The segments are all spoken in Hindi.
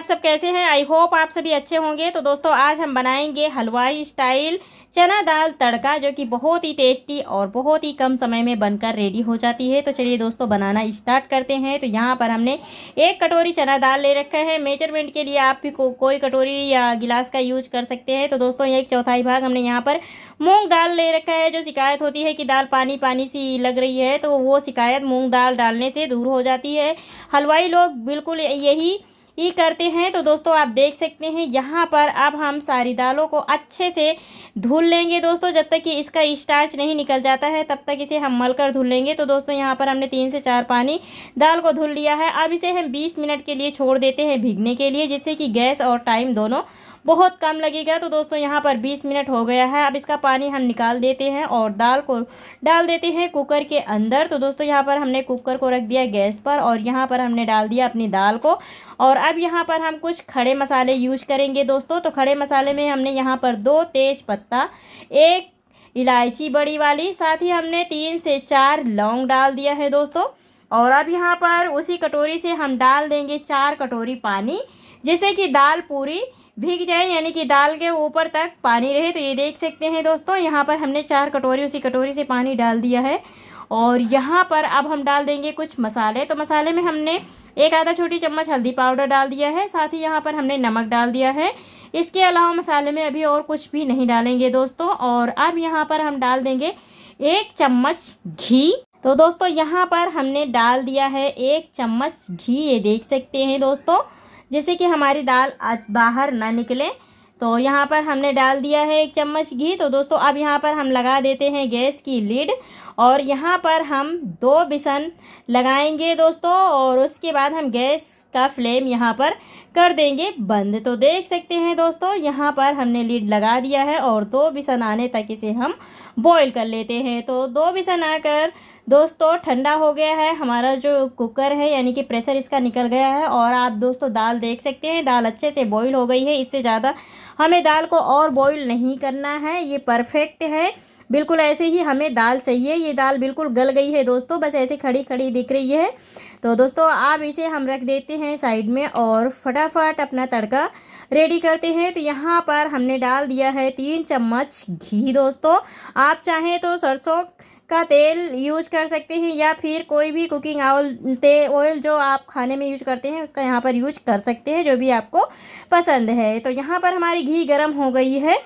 आप सब कैसे हैं आई होप आप सभी अच्छे होंगे तो दोस्तों आज हम बनाएंगे हलवाई स्टाइल चना दाल तड़का जो कि बहुत ही टेस्टी और बहुत ही कम समय में बनकर रेडी हो जाती है तो चलिए दोस्तों बनाना स्टार्ट करते हैं तो यहाँ पर हमने एक कटोरी चना दाल ले रखा है मेजरमेंट के लिए आप भी को, कोई कटोरी या गिलास का यूज कर सकते हैं तो दोस्तों एक चौथाई भाग हमने यहाँ पर मूँग दाल ले रखा है जो शिकायत होती है कि दाल पानी पानी सी लग रही है तो वो शिकायत मूँग दाल डालने से दूर हो जाती है हलवाई लोग बिल्कुल यही ही करते हैं तो दोस्तों आप देख सकते हैं यहाँ पर अब हम सारी दालों को अच्छे से धुल लेंगे दोस्तों जब तक कि इसका स्टार्च नहीं निकल जाता है तब तक इसे हम मल कर धुल लेंगे तो दोस्तों यहाँ पर हमने तीन से चार पानी दाल को धुल लिया है अब इसे हम बीस मिनट के लिए छोड़ देते हैं भीगने के लिए जिससे कि गैस और टाइम दोनों बहुत कम लगेगा तो दोस्तों यहाँ पर बीस मिनट हो गया है अब इसका पानी हम निकाल देते हैं और दाल को डाल देते हैं कुकर के अंदर तो दोस्तों यहाँ पर हमने कुकर को रख दिया गैस पर और यहाँ पर हमने डाल दिया अपनी दाल को और अब यहाँ पर हम कुछ खड़े मसाले यूज करेंगे दोस्तों तो खड़े मसाले में हमने यहाँ पर दो तेज पत्ता एक इलायची बड़ी वाली साथ ही हमने तीन से चार लौंग डाल दिया है दोस्तों और अब यहाँ पर उसी कटोरी से हम डाल देंगे चार कटोरी पानी जिससे कि दाल पूरी भीग जाए यानी कि दाल के ऊपर तक पानी रहे तो ये देख सकते हैं दोस्तों यहाँ पर हमने चार कटोरी उसी कटोरी से पानी डाल दिया है और यहाँ पर अब हम डाल देंगे कुछ मसाले तो मसाले में हमने एक आधा छोटी चम्मच हल्दी पाउडर डाल दिया है साथ ही यहाँ पर हमने नमक डाल दिया है इसके अलावा मसाले में अभी और कुछ भी नहीं डालेंगे दोस्तों और अब यहाँ पर हम डाल देंगे एक चम्मच घी तो दोस्तों यहाँ पर हमने डाल दिया है एक चम्मच घी ये देख सकते हैं दोस्तों जैसे कि हमारी दाल बाहर ना निकले तो यहाँ पर हमने डाल दिया है एक चम्मच घी तो दोस्तों अब यहाँ पर हम लगा देते हैं गैस की लीड और यहाँ पर हम दो बिसन लगाएंगे दोस्तों और उसके बाद हम गैस का फ्लेम यहाँ पर कर देंगे बंद तो देख सकते हैं दोस्तों यहाँ पर हमने लीड लगा दिया है और दो बिसन आने तक इसे हम बॉईल कर लेते हैं तो दो बिसन आकर दोस्तों ठंडा हो गया है हमारा जो कुकर है यानी कि प्रेशर इसका निकल गया है और आप दोस्तों दाल देख सकते हैं दाल अच्छे से बॉईल हो गई है इससे ज़्यादा हमें दाल को और बॉईल नहीं करना है ये परफेक्ट है बिल्कुल ऐसे ही हमें दाल चाहिए ये दाल बिल्कुल गल गई है दोस्तों बस ऐसे खड़ी खड़ी दिख रही है तो दोस्तों आप इसे हम रख देते हैं हैं साइड में और फटाफट अपना तड़का रेडी करते हैं तो यहाँ पर हमने डाल दिया है तीन चम्मच घी दोस्तों आप चाहें तो सरसों का तेल यूज कर सकते हैं या फिर कोई भी कुकिंग ऑयल तेल ऑयल जो आप खाने में यूज करते हैं उसका यहाँ पर यूज कर सकते हैं जो भी आपको पसंद है तो यहाँ पर हमारी घी गर्म हो गई है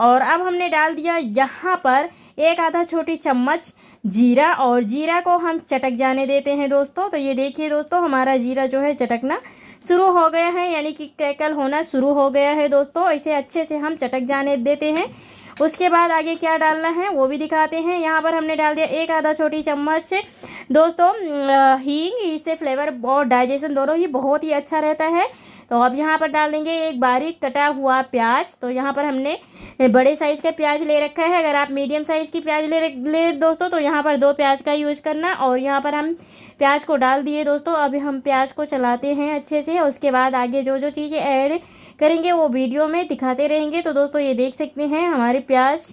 और अब हमने डाल दिया यहाँ पर एक आधा छोटी चम्मच जीरा और जीरा को हम चटक जाने देते हैं दोस्तों तो ये देखिए दोस्तों हमारा जीरा जो है चटकना शुरू हो गया है यानी कि क्रैकल होना शुरू हो गया है दोस्तों इसे अच्छे से हम चटक जाने देते हैं उसके बाद आगे क्या डालना है वो भी दिखाते हैं यहाँ पर हमने डाल दिया एक आधा छोटी चम्मच दोस्तों हींग इससे फ्लेवर और डाइजेशन दोनों ही बहुत ही अच्छा रहता है तो अब यहाँ पर डाल देंगे एक बारीक कटा हुआ प्याज तो यहाँ पर हमने बड़े साइज का प्याज ले रखा है अगर आप मीडियम साइज की प्याज ले ले दोस्तों तो यहाँ पर दो प्याज का यूज करना और यहाँ पर हम प्याज को डाल दिए दोस्तों अब हम प्याज को चलाते हैं अच्छे से उसके बाद आगे जो जो चीज़ें ऐड करेंगे वो वीडियो में दिखाते रहेंगे तो दोस्तों ये देख सकते हैं हमारे प्याज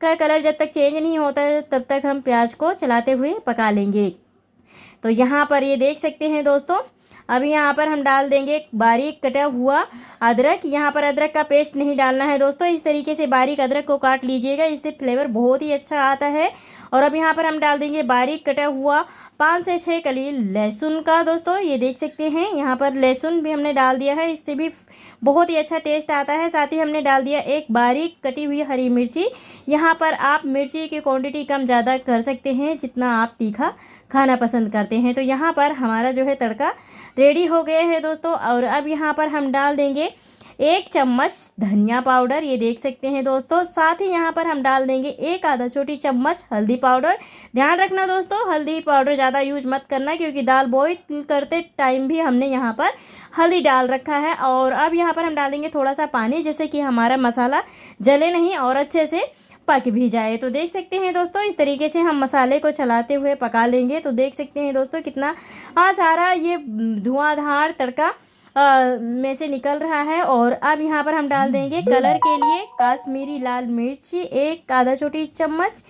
का कलर जब तक चेंज नहीं होता है तब तक हम प्याज को चलाते हुए पका लेंगे तो यहाँ पर ये देख सकते हैं दोस्तों अभी यहाँ पर हम डाल देंगे बारीक कटा हुआ अदरक यहाँ पर अदरक का पेस्ट नहीं डालना है दोस्तों इस तरीके से बारीक अदरक को काट लीजिएगा इससे फ्लेवर बहुत ही अच्छा आता है और अब यहाँ पर हम डाल देंगे बारीक कटा हुआ पाँच से छः कली लहसुन का दोस्तों ये देख सकते हैं यहाँ पर लहसुन भी हमने डाल दिया है इससे भी बहुत ही अच्छा टेस्ट आता है साथ ही हमने डाल दिया एक बारीक कटी हुई हरी मिर्ची यहाँ पर आप मिर्ची की क्वांटिटी कम ज़्यादा कर सकते हैं जितना आप तीखा खाना पसंद करते हैं तो यहाँ पर हमारा जो है तड़का रेडी हो गया है दोस्तों और अब यहाँ पर हम डाल देंगे एक चम्मच धनिया पाउडर ये देख सकते हैं दोस्तों साथ ही यहाँ पर हम डाल देंगे एक आधा छोटी चम्मच हल्दी पाउडर ध्यान रखना दोस्तों हल्दी पाउडर ज़्यादा यूज मत करना क्योंकि दाल बॉईल करते टाइम भी हमने यहाँ पर हल्दी डाल रखा है और अब यहाँ पर हम डालेंगे थोड़ा सा पानी जैसे कि हमारा मसाला जले नहीं और अच्छे से पक भी जाए तो देख सकते हैं दोस्तों इस तरीके से हम मसाले को चलाते हुए पका लेंगे तो देख सकते हैं दोस्तों कितना सारा ये धुआंधार तड़का में से निकल रहा है और अब यहाँ पर हम डाल देंगे कलर के लिए काश्मीरी लाल मिर्च एक आधा छोटी चम्मच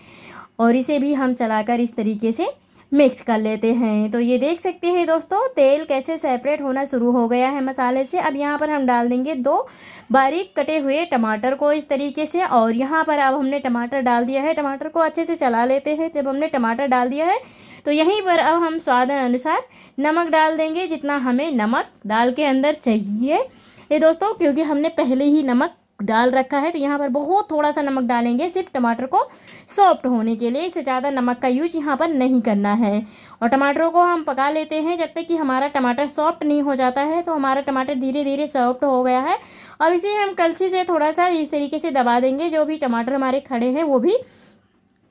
और इसे भी हम चलाकर इस तरीके से मिक्स कर लेते हैं तो ये देख सकते हैं दोस्तों तेल कैसे सेपरेट होना शुरू हो गया है मसाले से अब यहाँ पर हम डाल देंगे दो बारीक कटे हुए टमाटर को इस तरीके से और यहाँ पर अब हमने टमाटर डाल दिया है टमाटर को अच्छे से चला लेते हैं जब हमने टमाटर डाल दिया है तो यहीं पर अब हम स्वाद अनुसार नमक डाल देंगे जितना हमें नमक दाल के अंदर चाहिए ये दोस्तों क्योंकि हमने पहले ही नमक डाल रखा है तो यहाँ पर बहुत थोड़ा सा नमक डालेंगे सिर्फ टमाटर को सॉफ्ट होने के लिए इससे ज़्यादा नमक का यूज यहाँ पर नहीं करना है और टमाटरों को हम पका लेते हैं जब तक कि हमारा टमाटर सॉफ्ट नहीं हो जाता है तो हमारा टमाटर धीरे धीरे सॉफ्ट हो गया है अब इसे हम कलछी से थोड़ा सा इस तरीके से दबा देंगे जो भी टमाटर हमारे खड़े हैं वो भी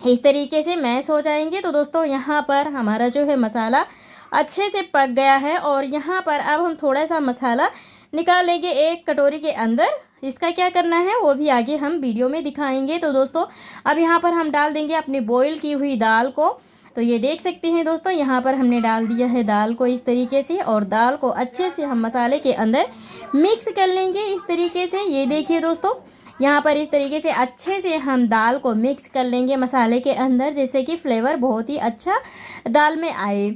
इस तरीके से मैश हो जाएंगे तो दोस्तों यहाँ पर हमारा जो है मसाला अच्छे से पक गया है और यहाँ पर अब हम थोड़ा सा मसाला निकाल लेंगे एक कटोरी के अंदर इसका क्या करना है वो भी आगे हम वीडियो में दिखाएंगे तो दोस्तों अब यहाँ पर हम डाल देंगे अपनी बॉईल की हुई दाल को तो ये देख सकते हैं दोस्तों यहाँ पर हमने डाल दिया है दाल को इस तरीके से और दाल को अच्छे से हम मसाले के अंदर मिक्स कर लेंगे इस तरीके से ये देखिए दोस्तों यहाँ पर इस तरीके से अच्छे से हम दाल को मिक्स कर लेंगे मसाले के अंदर जिससे कि फ्लेवर बहुत ही अच्छा दाल में आए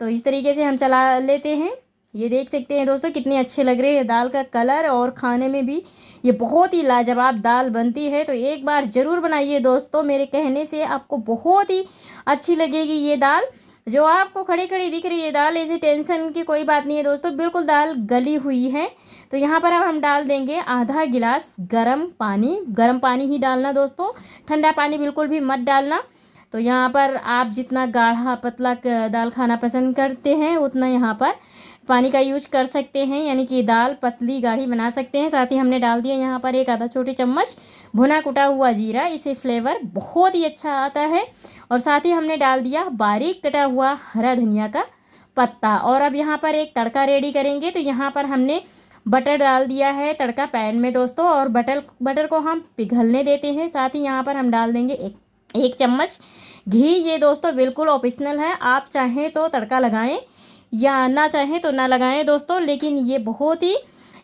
तो इस तरीके से हम चला लेते हैं ये देख सकते हैं दोस्तों कितने अच्छे लग रहे हैं दाल का कलर और खाने में भी ये बहुत ही लाजवाब दाल बनती है तो एक बार ज़रूर बनाइए दोस्तों मेरे कहने से आपको बहुत ही अच्छी लगेगी ये दाल जो आपको खड़ी खड़ी दिख रही है दाल ऐसी टेंशन की कोई बात नहीं है दोस्तों बिल्कुल दाल गली हुई है तो यहाँ पर अब हम डाल देंगे आधा गिलास गरम पानी गरम पानी ही डालना दोस्तों ठंडा पानी बिल्कुल भी मत डालना तो यहाँ पर आप जितना गाढ़ा पतला दाल खाना पसंद करते हैं उतना यहाँ पर पानी का यूज कर सकते हैं यानी कि दाल पतली गाढ़ी बना सकते हैं साथ ही हमने डाल दिया यहाँ पर एक आधा छोटी चम्मच भुना कुटा हुआ जीरा इसे फ्लेवर बहुत ही अच्छा आता है और साथ ही हमने डाल दिया बारीक कटा हुआ हरा धनिया का पत्ता और अब यहाँ पर एक तड़का रेडी करेंगे तो यहाँ पर हमने बटर डाल दिया है तड़का पैन में दोस्तों और बटर बटर को हम पिघलने देते हैं साथ ही यहाँ पर हम डाल देंगे एक एक चम्मच घी ये दोस्तों बिल्कुल ऑप्शनल है आप चाहें तो तड़का लगाएं या ना चाहें तो ना लगाएं दोस्तों लेकिन ये बहुत ही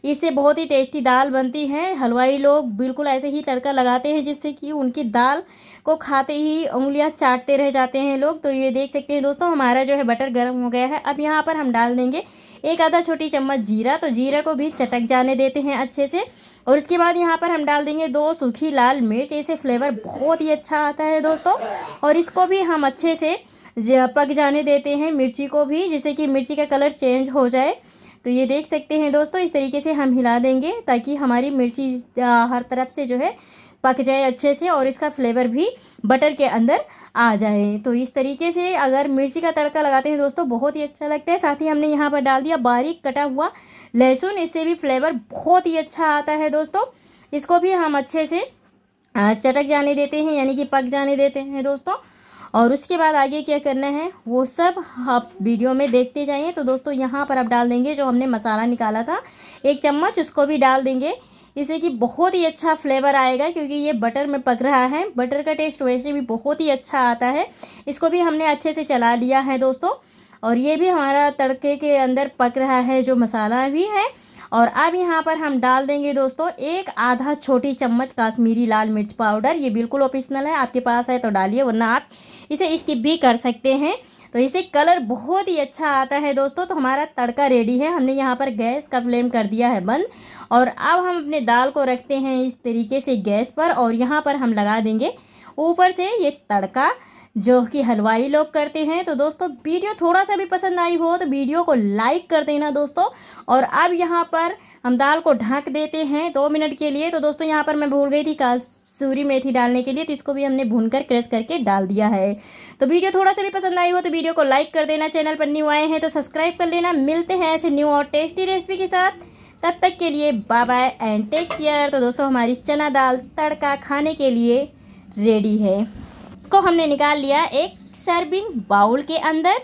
इससे बहुत ही टेस्टी दाल बनती है हलवाई लोग बिल्कुल ऐसे ही तड़का लगाते हैं जिससे कि उनकी दाल को खाते ही उंगलियां चाटते रह जाते हैं लोग तो ये देख सकते हैं दोस्तों हमारा जो है बटर गर्म हो गया है अब यहाँ पर हम डाल देंगे एक आधा छोटी चम्मच जीरा तो जीरा को भी चटक जाने देते हैं अच्छे से और उसके बाद यहाँ पर हम डाल देंगे दो सूखी लाल मिर्च इसे फ्लेवर बहुत ही अच्छा आता है दोस्तों और इसको भी हम अच्छे से पक जाने देते हैं मिर्ची को भी जिससे कि मिर्ची का कलर चेंज हो जाए तो ये देख सकते हैं दोस्तों इस तरीके से हम हिला देंगे ताकि हमारी मिर्ची हर तरफ से जो है पक जाए अच्छे से और इसका फ्लेवर भी बटर के अंदर आ जाए तो इस तरीके से अगर मिर्ची का तड़का लगाते हैं दोस्तों बहुत ही अच्छा लगता है साथ ही हमने यहाँ पर डाल दिया बारीक कटा हुआ लहसुन इससे भी फ्लेवर बहुत ही अच्छा आता है दोस्तों इसको भी हम अच्छे से चटक जाने देते हैं यानी कि पक जाने देते हैं दोस्तों और उसके बाद आगे क्या करना है वो सब आप वीडियो में देखते जाइए तो दोस्तों यहाँ पर आप डाल देंगे जो हमने मसाला निकाला था एक चम्मच उसको भी डाल देंगे इससे कि बहुत ही अच्छा फ्लेवर आएगा क्योंकि ये बटर में पक रहा है बटर का टेस्ट वैसे भी बहुत ही अच्छा आता है इसको भी हमने अच्छे से चला लिया है दोस्तों और ये भी हमारा तड़के के अंदर पक रहा है जो मसाला भी है और अब यहाँ पर हम डाल देंगे दोस्तों एक आधा छोटी चम्मच काश्मीरी लाल मिर्च पाउडर ये बिल्कुल ऑप्शनल है आपके पास है तो डालिए वरना आप इसे स्किप भी कर सकते हैं तो इसे कलर बहुत ही अच्छा आता है दोस्तों तो हमारा तड़का रेडी है हमने यहाँ पर गैस का फ्लेम कर दिया है बंद और अब हम अपने दाल को रखते हैं इस तरीके से गैस पर और यहाँ पर हम लगा देंगे ऊपर से ये तड़का जो कि हलवाई लोग करते हैं तो दोस्तों वीडियो थोड़ा सा भी पसंद आई हो तो वीडियो को लाइक कर देना दोस्तों और अब यहाँ पर हम दाल को ढक देते हैं दो मिनट के लिए तो दोस्तों यहाँ पर मैं भूल गई थी कासूरी मेथी डालने के लिए तो इसको भी हमने भूनकर क्रश करके डाल दिया है तो वीडियो थोड़ा सा भी पसंद आई हो तो वीडियो को लाइक कर देना चैनल पर न्यू आए हैं तो सब्सक्राइब कर लेना मिलते हैं ऐसे न्यू और टेस्टी रेसिपी के साथ तब तक के लिए bye bye and take care तो दोस्तों हमारी चना दाल तड़का खाने के लिए रेडी है को हमने निकाल लिया एक सर्विंग बाउल के अंदर